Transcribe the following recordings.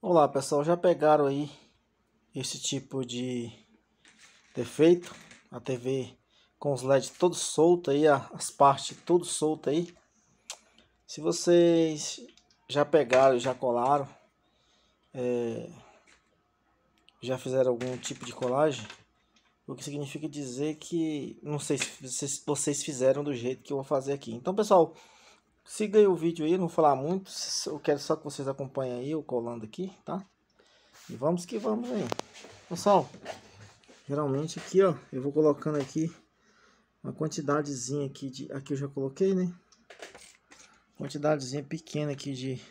Olá pessoal, já pegaram aí esse tipo de defeito? A TV com os LEDs todos soltos aí, as partes todas soltas aí. Se vocês já pegaram, já colaram, é, já fizeram algum tipo de colagem, o que significa dizer que não sei se vocês fizeram do jeito que eu vou fazer aqui. Então pessoal, Siga aí o vídeo aí, não vou falar muito. Eu quero só que vocês acompanhem aí, eu colando aqui, tá? E vamos que vamos aí. Pessoal, geralmente aqui, ó, eu vou colocando aqui uma quantidadezinha aqui de... Aqui eu já coloquei, né? Quantidadezinha pequena aqui de...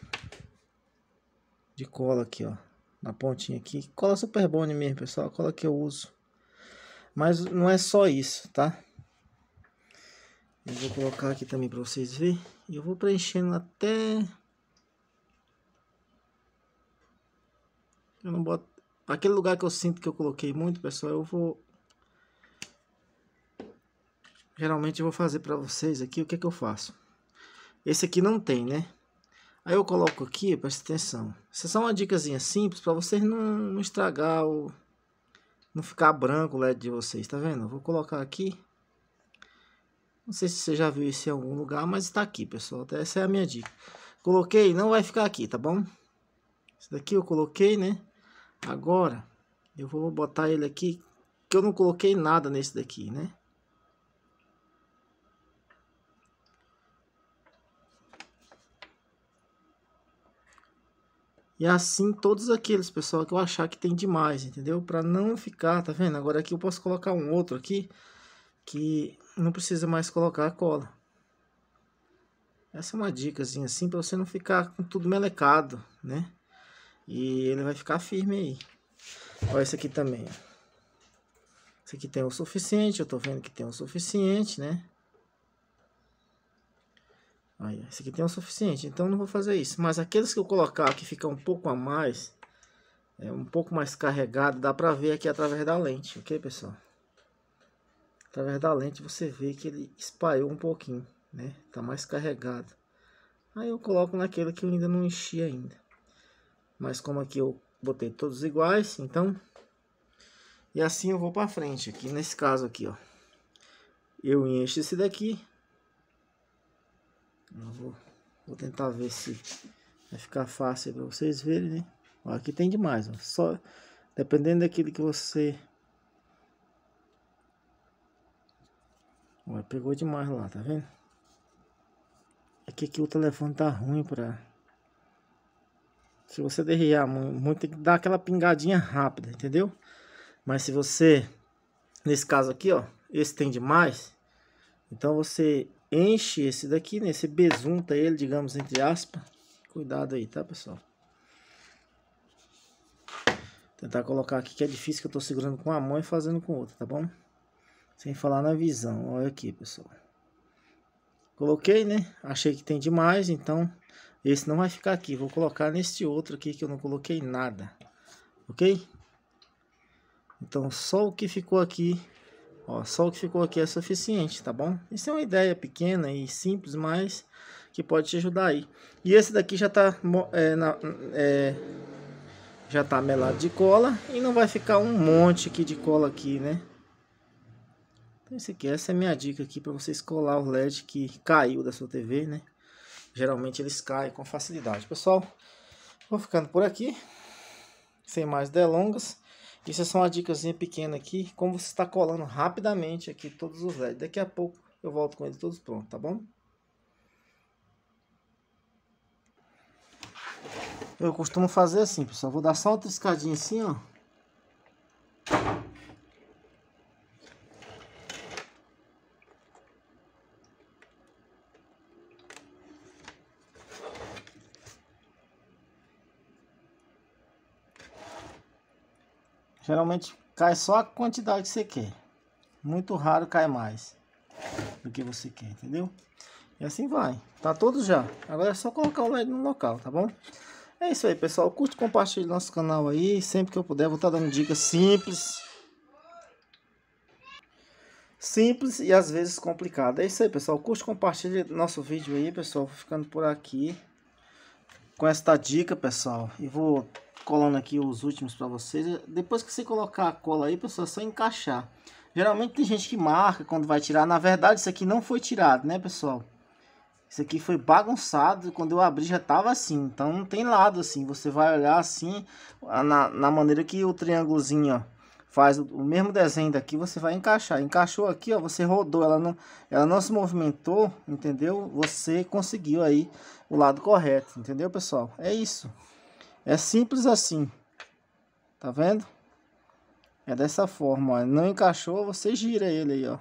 De cola aqui, ó. Na pontinha aqui. Cola super bom mesmo, pessoal. cola que eu uso. Mas não é só isso, tá? Eu vou colocar aqui também para vocês verem. Eu vou preenchendo até... Eu não boto... Aquele lugar que eu sinto que eu coloquei muito, pessoal, eu vou... Geralmente eu vou fazer para vocês aqui o que é que eu faço. Esse aqui não tem, né? Aí eu coloco aqui, presta atenção. Essa é só uma dicasinha simples para vocês não, não estragar o... Não ficar branco o LED de vocês, tá vendo? Eu vou colocar aqui não sei se você já viu isso em algum lugar, mas está aqui, pessoal. Até essa é a minha dica. Coloquei, não vai ficar aqui, tá bom? Esse daqui eu coloquei, né? Agora, eu vou botar ele aqui, que eu não coloquei nada nesse daqui, né? E é assim todos aqueles, pessoal, que eu achar que tem demais, entendeu? Para não ficar, tá vendo? Agora aqui eu posso colocar um outro aqui, que não precisa mais colocar a cola. Essa é uma dicasinha assim para você não ficar com tudo melecado, né? E ele vai ficar firme aí. Olha esse aqui também. Esse aqui tem o suficiente, eu tô vendo que tem o suficiente, né? Olha, esse aqui tem o suficiente, então não vou fazer isso. Mas aqueles que eu colocar que fica um pouco a mais, é um pouco mais carregado, dá pra ver aqui através da lente, ok, pessoal? através da lente você vê que ele espalhou um pouquinho, né? Tá mais carregado. Aí eu coloco naquele que eu ainda não enchi ainda. Mas como aqui eu botei todos iguais, então... E assim eu vou para frente aqui, nesse caso aqui, ó. Eu encho esse daqui. Eu vou, vou tentar ver se vai ficar fácil para vocês verem, né? Ó, aqui tem demais, ó. Só, dependendo daquele que você Olha, pegou demais lá, tá vendo? É que aqui o telefone tá ruim pra... Se você derriar muito, tem que dar aquela pingadinha rápida, entendeu? Mas se você, nesse caso aqui, ó, esse tem demais, então você enche esse daqui, né? Você besunta ele, digamos, entre aspas. Cuidado aí, tá, pessoal? Tentar colocar aqui que é difícil, que eu tô segurando com uma mão e fazendo com outra, tá bom? Sem falar na visão. Olha aqui, pessoal. Coloquei, né? Achei que tem demais, então esse não vai ficar aqui. Vou colocar neste outro aqui que eu não coloquei nada. Ok? Então só o que ficou aqui, ó, só o que ficou aqui é suficiente, tá bom? Isso é uma ideia pequena e simples, mas que pode te ajudar aí. E esse daqui já tá, é, na, é, já tá melado de cola e não vai ficar um monte aqui de cola aqui, né? Então, esse aqui, essa é a minha dica aqui para você colar o LED que caiu da sua TV, né? Geralmente eles caem com facilidade. Pessoal, vou ficando por aqui, sem mais delongas. Isso é só uma dicasinha pequena aqui, como você está colando rapidamente aqui todos os LEDs. Daqui a pouco eu volto com eles todos prontos, tá bom? Eu costumo fazer assim, pessoal. Vou dar só uma triscadinha assim, ó. Geralmente cai só a quantidade que você quer. Muito raro cai mais do que você quer, entendeu? E assim vai. Tá todos já. Agora é só colocar o LED no local, tá bom? É isso aí, pessoal. Curte, compartilhe nosso canal aí. Sempre que eu puder, vou estar tá dando dicas simples. Simples e às vezes complicada. É isso aí, pessoal. Curte, compartilhe nosso vídeo aí, pessoal. Vou ficando por aqui com esta dica, pessoal. E vou colando aqui os últimos para vocês. Depois que você colocar a cola aí, pessoal, é só encaixar. Geralmente tem gente que marca quando vai tirar. Na verdade, isso aqui não foi tirado, né, pessoal? Isso aqui foi bagunçado, quando eu abri já tava assim, então não tem lado assim, você vai olhar assim, na, na maneira que o triângulozinho, ó, faz o, o, mesmo desenho daqui, você vai encaixar. Encaixou aqui, ó, você rodou, ela não, ela não se movimentou, entendeu? Você conseguiu aí o lado correto, entendeu, pessoal? É isso. É simples assim. Tá vendo? É dessa forma, ó. Não encaixou, você gira ele aí, ó.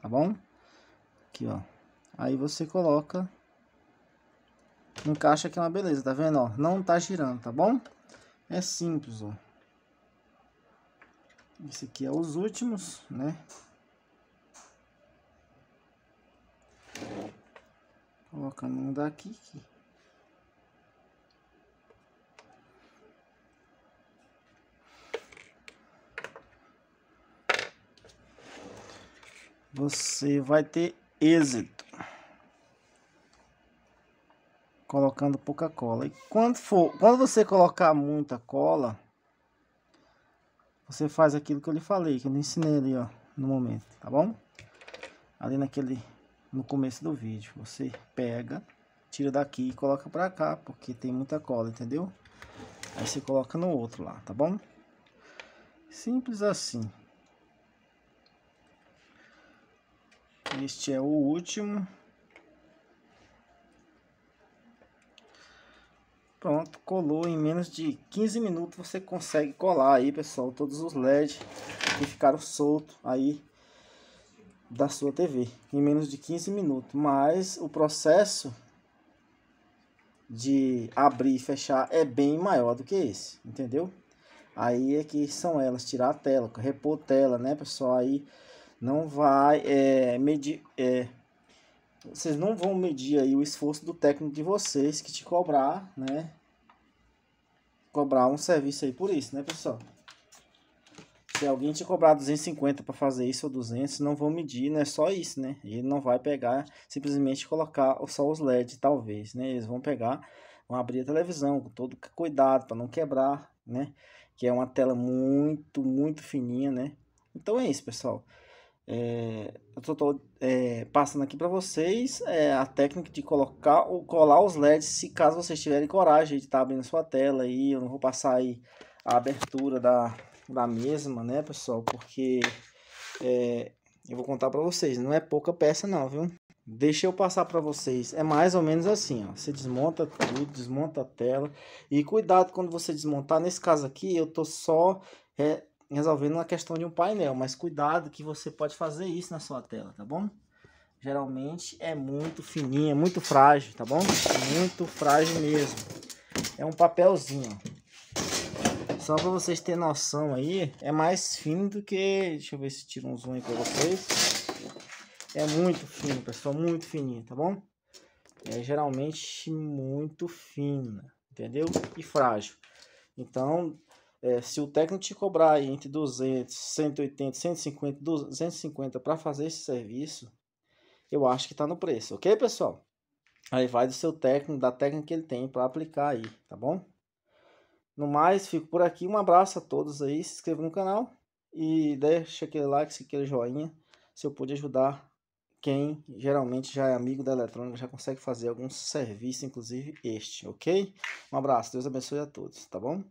Tá bom? Aqui, ó. Aí você coloca. Encaixa aqui é uma beleza, tá vendo, ó? Não tá girando, tá bom? É simples, ó. Esse aqui é os últimos, né? Colocando um daqui. Aqui. você vai ter êxito colocando pouca cola. E quando for, quando você colocar muita cola, você faz aquilo que eu lhe falei, que eu não ensinei ali, ó, no momento, tá bom? Ali naquele no começo do vídeo, você pega, tira daqui e coloca pra cá, porque tem muita cola, entendeu? Aí você coloca no outro lá, tá bom? Simples assim. Este é o último. Pronto, colou em menos de 15 minutos você consegue colar aí, pessoal, todos os LEDs que ficaram soltos aí da sua TV em menos de 15 minutos, mas o processo de abrir e fechar é bem maior do que esse, entendeu? Aí é que são elas, tirar a tela, repor tela, né, pessoal? Aí não vai é, medir. É, vocês não vão medir aí o esforço do técnico de vocês que te cobrar, né? Cobrar um serviço aí por isso, né, pessoal? Se alguém te cobrar 250 para fazer isso ou 200, não vão medir, não é só isso, né? Ele não vai pegar simplesmente colocar só os LEDs, talvez, né? Eles vão pegar, vão abrir a televisão com todo cuidado para não quebrar, né? Que é uma tela muito, muito fininha, né? Então é isso, pessoal. É, eu só estou é, passando aqui para vocês é, a técnica de colocar ou colar os LEDs, se caso vocês tiverem coragem de estar tá abrindo sua tela aí, eu não vou passar aí a abertura da, da mesma, né, pessoal, porque é, eu vou contar para vocês, não é pouca peça não, viu? Deixa eu passar para vocês, é mais ou menos assim, ó, você desmonta tudo, desmonta a tela, e cuidado quando você desmontar, nesse caso aqui eu tô só é, resolvendo a questão de um painel, mas cuidado que você pode fazer isso na sua tela, tá bom? Geralmente é muito fininha, é muito frágil, tá bom? Muito frágil mesmo. É um papelzinho. Só para vocês terem noção aí, é mais fino do que... Deixa eu ver se tiro um zoom aí para vocês. É muito fino, pessoal, muito fininho, tá bom? É geralmente muito fina, entendeu? E frágil. Então, é, se o técnico te cobrar aí entre 200, 180, 150, 250 para fazer esse serviço, eu acho que está no preço, ok, pessoal? Aí vai do seu técnico, da técnica que ele tem para aplicar aí, tá bom? No mais, fico por aqui. Um abraço a todos aí. Se inscreva no canal e deixa aquele like, aquele joinha, se eu puder ajudar quem geralmente já é amigo da eletrônica, já consegue fazer algum serviço, inclusive este, ok? Um abraço, Deus abençoe a todos, tá bom?